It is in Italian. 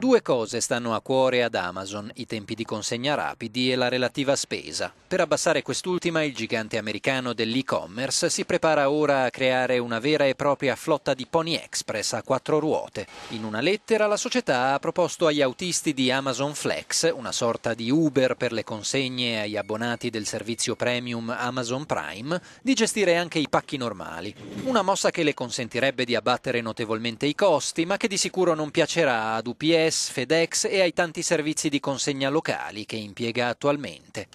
Due cose stanno a cuore ad Amazon, i tempi di consegna rapidi e la relativa spesa. Per abbassare quest'ultima, il gigante americano dell'e-commerce si prepara ora a creare una vera e propria flotta di Pony Express a quattro ruote. In una lettera la società ha proposto agli autisti di Amazon Flex, una sorta di Uber per le consegne agli abbonati del servizio premium Amazon Prime, di gestire anche i pacchi normali. Una mossa che le consentirebbe di abbattere notevolmente i costi, ma che di sicuro non piacerà ad UPS UPS, FedEx e ai tanti servizi di consegna locali che impiega attualmente.